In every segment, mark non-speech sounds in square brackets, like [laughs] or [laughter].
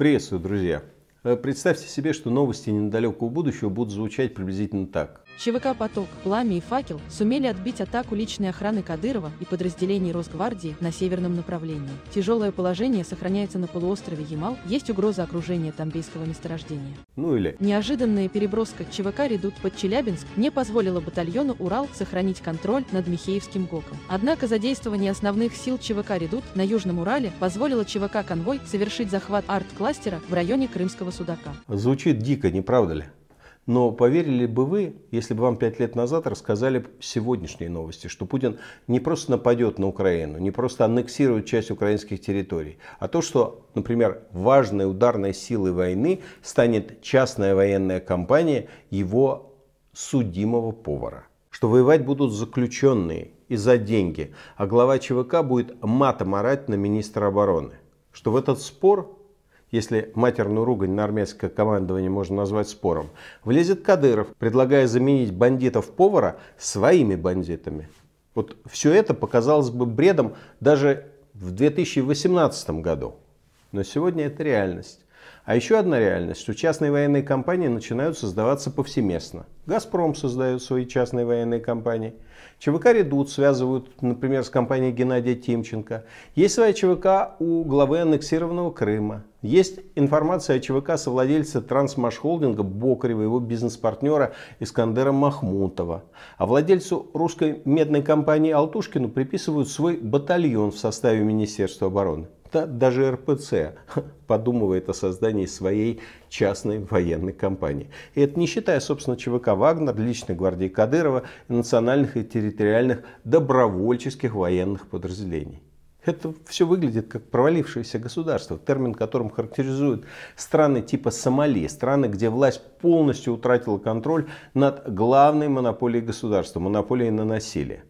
Приветствую, друзья! Э, представьте себе, что новости недалекого будущего будут звучать приблизительно так. ЧВК «Поток», «Пламя» и «Факел» сумели отбить атаку личной охраны Кадырова и подразделений Росгвардии на северном направлении. Тяжелое положение сохраняется на полуострове Ямал, есть угроза окружения тамбейского месторождения. Ну или... Неожиданная переброска ЧВК «Редут» под Челябинск не позволила батальону «Урал» сохранить контроль над Михеевским ГОКом. Однако задействование основных сил ЧВК «Редут» на Южном Урале позволило ЧВК «Конвой» совершить захват арт-кластера в районе Крымского судака. Звучит дико, не правда ли? Но поверили бы вы, если бы вам пять лет назад рассказали сегодняшние новости, что Путин не просто нападет на Украину, не просто аннексирует часть украинских территорий, а то, что, например, важной ударной силой войны станет частная военная компания его судимого повара что воевать будут заключенные и за деньги, а глава ЧВК будет матом орать на министра обороны. Что в этот спор если матерную ругань на армейское командование можно назвать спором, влезет Кадыров, предлагая заменить бандитов-повара своими бандитами. Вот все это показалось бы бредом даже в 2018 году. Но сегодня это реальность. А еще одна реальность, что частные военные компании начинают создаваться повсеместно. «Газпром» создает свои частные военные компании. ЧВК «Редут» связывают, например, с компанией Геннадия Тимченко. Есть своя ЧВК у главы аннексированного Крыма. Есть информация о ЧВК совладельца трансмашхолдинга Бокарева, его бизнес-партнера Искандера Махмутова. А владельцу русской медной компании Алтушкину приписывают свой батальон в составе Министерства обороны да, даже РПЦ [laughs] подумывает о создании своей частной военной компании. И это не считая, собственно, ЧВК «Вагнер», личной гвардии Кадырова, и национальных и территориальных добровольческих военных подразделений. Это все выглядит как провалившееся государство, термин которым характеризуют страны типа Сомали, страны, где власть полностью утратила контроль над главной монополией государства, монополией на насилие.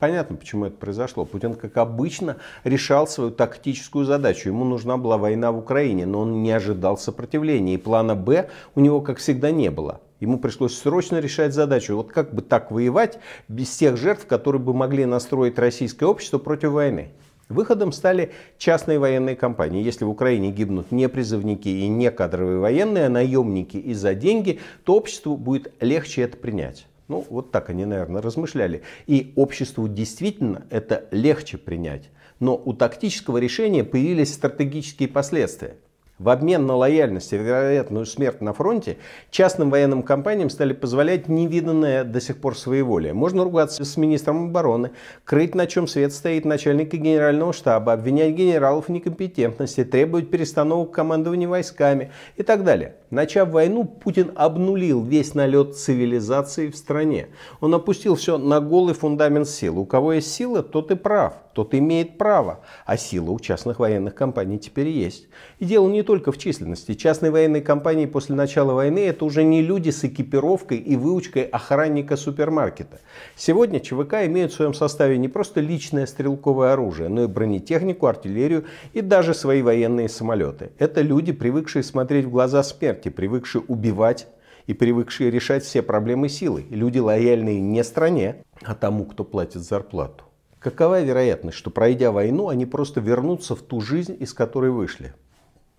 Понятно, почему это произошло. Путин, как обычно, решал свою тактическую задачу. Ему нужна была война в Украине, но он не ожидал сопротивления. И плана «Б» у него, как всегда, не было. Ему пришлось срочно решать задачу. Вот как бы так воевать без тех жертв, которые бы могли настроить российское общество против войны? Выходом стали частные военные компании. Если в Украине гибнут не призывники и не кадровые военные, а наемники и за деньги, то обществу будет легче это принять. Ну, вот так они, наверное, размышляли. И обществу действительно это легче принять. Но у тактического решения появились стратегические последствия. В обмен на лояльность и вероятную смерть на фронте частным военным компаниям стали позволять невиданное до сих пор своеволие. Можно ругаться с министром обороны, крыть на чем свет стоит начальника генерального штаба, обвинять генералов в некомпетентности, требовать перестановок командования войсками и так далее. Начав войну, Путин обнулил весь налет цивилизации в стране. Он опустил все на голый фундамент сил. У кого есть сила, тот и прав тот имеет право, а сила у частных военных компаний теперь есть. И дело не только в численности. Частные военные компании после начала войны это уже не люди с экипировкой и выучкой охранника супермаркета. Сегодня ЧВК имеют в своем составе не просто личное стрелковое оружие, но и бронетехнику, артиллерию и даже свои военные самолеты. Это люди, привыкшие смотреть в глаза смерти, привыкшие убивать и привыкшие решать все проблемы силы. Люди, лояльные не стране, а тому, кто платит зарплату. Какова вероятность, что пройдя войну, они просто вернутся в ту жизнь, из которой вышли?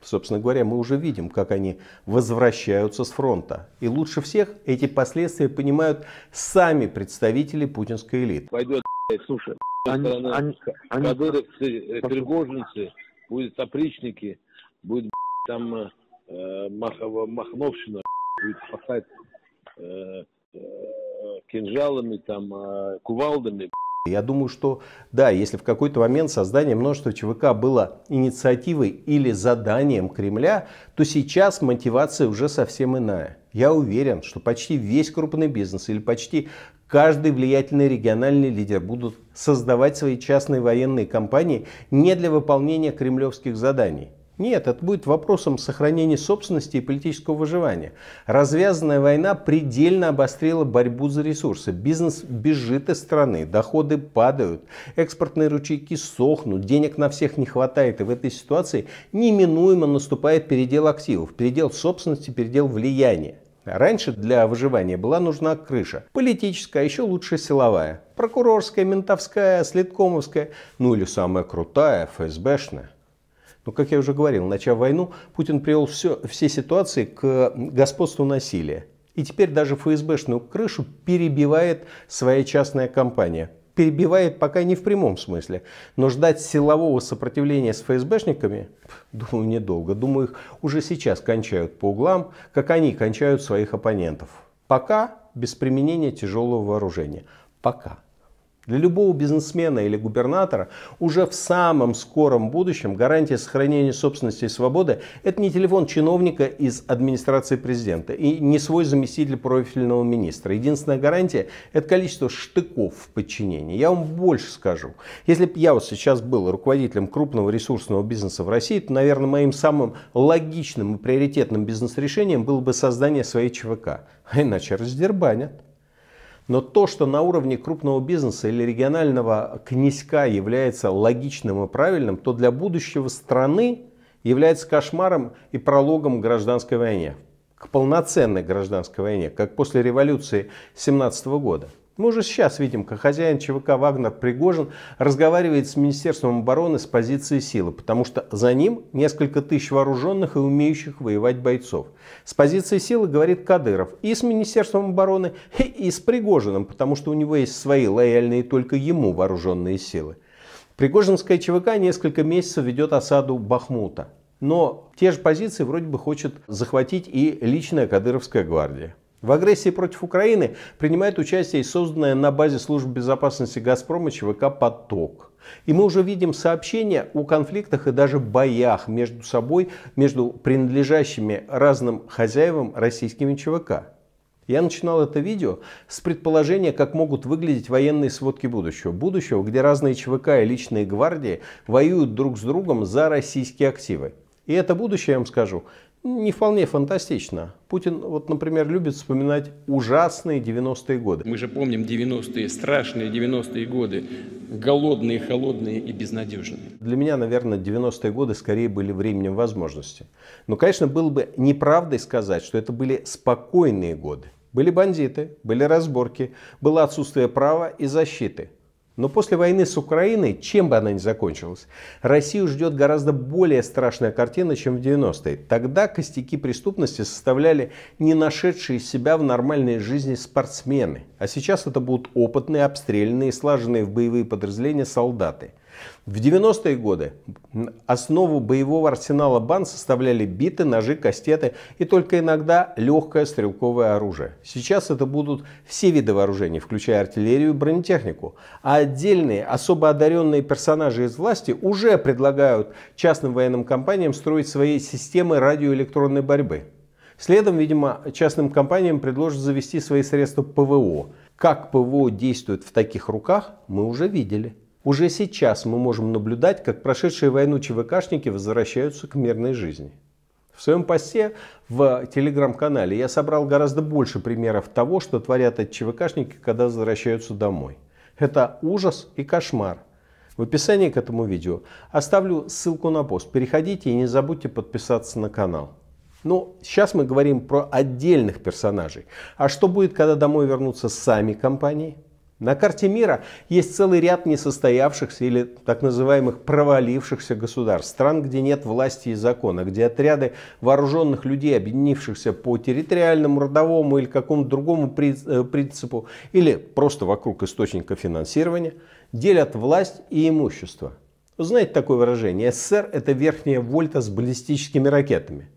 Собственно говоря, мы уже видим, как они возвращаются с фронта. И лучше всех эти последствия понимают сами представители путинской элиты. Пойдет, слушай, они, страна, они, э, они, кадыровцы, э, пригожинцы, будут опричники, будет там э, мах, махновщина, будет пахать э, э, кинжалами, там, э, кувалдами, я думаю, что да, если в какой-то момент создание множества ЧВК было инициативой или заданием Кремля, то сейчас мотивация уже совсем иная. Я уверен, что почти весь крупный бизнес или почти каждый влиятельный региональный лидер будут создавать свои частные военные компании не для выполнения кремлевских заданий, нет, это будет вопросом сохранения собственности и политического выживания. Развязанная война предельно обострила борьбу за ресурсы. Бизнес бежит из страны, доходы падают, экспортные ручейки сохнут, денег на всех не хватает. И в этой ситуации неминуемо наступает передел активов, передел собственности, передел влияния. Раньше для выживания была нужна крыша. Политическая, а еще лучше силовая. Прокурорская, ментовская, следкомовская, ну или самая крутая, ФСБшная. Но, как я уже говорил, начав войну, Путин привел все, все ситуации к господству насилия. И теперь даже ФСБшную крышу перебивает своя частная компания. Перебивает пока не в прямом смысле, но ждать силового сопротивления с ФСБшниками, думаю, недолго. Думаю, их уже сейчас кончают по углам, как они кончают своих оппонентов. Пока без применения тяжелого вооружения. Пока. Для любого бизнесмена или губернатора уже в самом скором будущем гарантия сохранения собственности и свободы – это не телефон чиновника из администрации президента и не свой заместитель профильного министра. Единственная гарантия – это количество штыков в подчинении. Я вам больше скажу. Если бы я вот сейчас был руководителем крупного ресурсного бизнеса в России, то, наверное, моим самым логичным и приоритетным бизнес-решением было бы создание своей ЧВК. А иначе раздербанят. Но то, что на уровне крупного бизнеса или регионального князька является логичным и правильным, то для будущего страны является кошмаром и прологом гражданской войне, к полноценной гражданской войне, как после революции 17 года. Мы уже сейчас видим, как хозяин ЧВК «Вагнер» Пригожин разговаривает с Министерством обороны с позиции силы, потому что за ним несколько тысяч вооруженных и умеющих воевать бойцов. С позиции силы говорит Кадыров и с Министерством обороны, и с Пригожиным, потому что у него есть свои лояльные только ему вооруженные силы. Пригожинская ЧВК несколько месяцев ведет осаду Бахмута. Но те же позиции вроде бы хочет захватить и личная Кадыровская гвардия. В агрессии против Украины принимает участие и созданная на базе служб безопасности «Газпрома» ЧВК «Поток». И мы уже видим сообщения о конфликтах и даже боях между собой, между принадлежащими разным хозяевам российскими ЧВК. Я начинал это видео с предположения, как могут выглядеть военные сводки будущего. Будущего, где разные ЧВК и личные гвардии воюют друг с другом за российские активы. И это будущее, я вам скажу, не вполне фантастично. Путин, вот, например, любит вспоминать ужасные 90-е годы. Мы же помним 90-е, страшные 90-е годы, голодные, холодные и безнадежные. Для меня, наверное, 90-е годы скорее были временем возможности. Но, конечно, было бы неправдой сказать, что это были спокойные годы. Были бандиты, были разборки, было отсутствие права и защиты. Но после войны с Украиной, чем бы она ни закончилась, Россию ждет гораздо более страшная картина, чем в 90-е. Тогда костяки преступности составляли не нашедшие себя в нормальной жизни спортсмены. А сейчас это будут опытные, обстрелянные, слаженные в боевые подразделения солдаты – в 90-е годы основу боевого арсенала бан составляли биты, ножи, кастеты и только иногда легкое стрелковое оружие. Сейчас это будут все виды вооружений, включая артиллерию и бронетехнику. А отдельные, особо одаренные персонажи из власти уже предлагают частным военным компаниям строить свои системы радиоэлектронной борьбы. Следом, видимо, частным компаниям предложат завести свои средства ПВО. Как ПВО действует в таких руках, мы уже видели. Уже сейчас мы можем наблюдать, как прошедшие войну ЧВКшники возвращаются к мирной жизни. В своем посте в телеграм-канале я собрал гораздо больше примеров того, что творят от ЧВКшники, когда возвращаются домой. Это ужас и кошмар. В описании к этому видео оставлю ссылку на пост. Переходите и не забудьте подписаться на канал. Но ну, сейчас мы говорим про отдельных персонажей. А что будет, когда домой вернутся сами компании? На карте мира есть целый ряд несостоявшихся или так называемых провалившихся государств, стран, где нет власти и закона, где отряды вооруженных людей, объединившихся по территориальному, родовому или какому-то другому э, принципу, или просто вокруг источника финансирования, делят власть и имущество. знаете такое выражение? СССР – это верхняя вольта с баллистическими ракетами.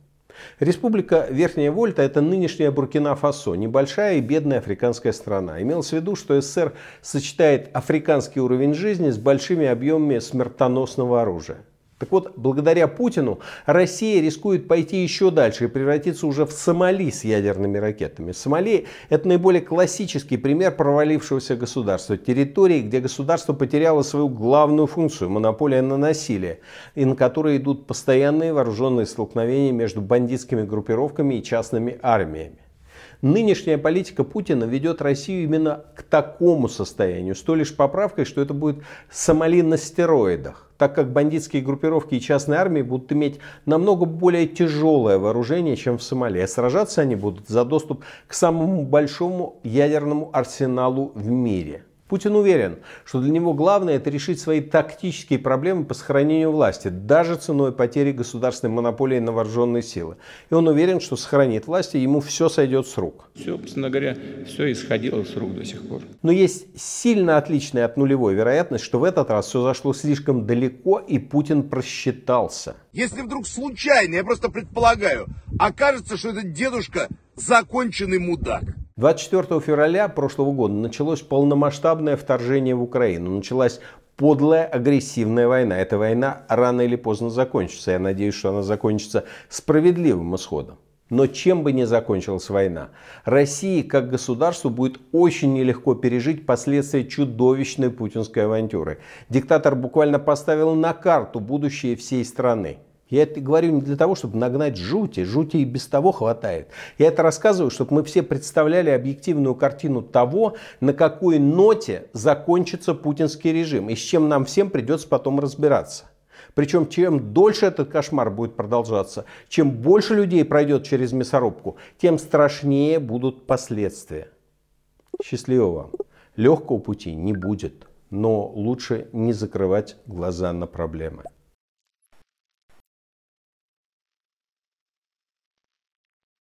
Республика Верхняя Вольта – это нынешняя Буркина-Фасо, небольшая и бедная африканская страна. Имелось в виду, что СССР сочетает африканский уровень жизни с большими объемами смертоносного оружия. Так вот, благодаря Путину Россия рискует пойти еще дальше и превратиться уже в Сомали с ядерными ракетами. Сомали – это наиболее классический пример провалившегося государства. Территории, где государство потеряло свою главную функцию – монополия на насилие, и на которой идут постоянные вооруженные столкновения между бандитскими группировками и частными армиями. Нынешняя политика Путина ведет Россию именно к такому состоянию, с той лишь поправкой, что это будет Сомали на стероидах так как бандитские группировки и частные армии будут иметь намного более тяжелое вооружение, чем в Сомали. А сражаться они будут за доступ к самому большому ядерному арсеналу в мире. Путин уверен, что для него главное – это решить свои тактические проблемы по сохранению власти, даже ценой потери государственной монополии на вооруженные силы. И он уверен, что сохранит власть, и ему все сойдет с рук. Все, собственно говоря, все исходило с рук до сих пор. Но есть сильно отличная от нулевой вероятность, что в этот раз все зашло слишком далеко, и Путин просчитался. Если вдруг случайно, я просто предполагаю, окажется, что этот дедушка законченный мудак – 24 февраля прошлого года началось полномасштабное вторжение в Украину. Началась подлая, агрессивная война. Эта война рано или поздно закончится. Я надеюсь, что она закончится справедливым исходом. Но чем бы ни закончилась война, России как государству будет очень нелегко пережить последствия чудовищной путинской авантюры. Диктатор буквально поставил на карту будущее всей страны. Я это говорю не для того, чтобы нагнать жути. Жути и без того хватает. Я это рассказываю, чтобы мы все представляли объективную картину того, на какой ноте закончится путинский режим и с чем нам всем придется потом разбираться. Причем, чем дольше этот кошмар будет продолжаться, чем больше людей пройдет через мясорубку, тем страшнее будут последствия. Счастливо вам. Легкого пути не будет, но лучше не закрывать глаза на проблемы.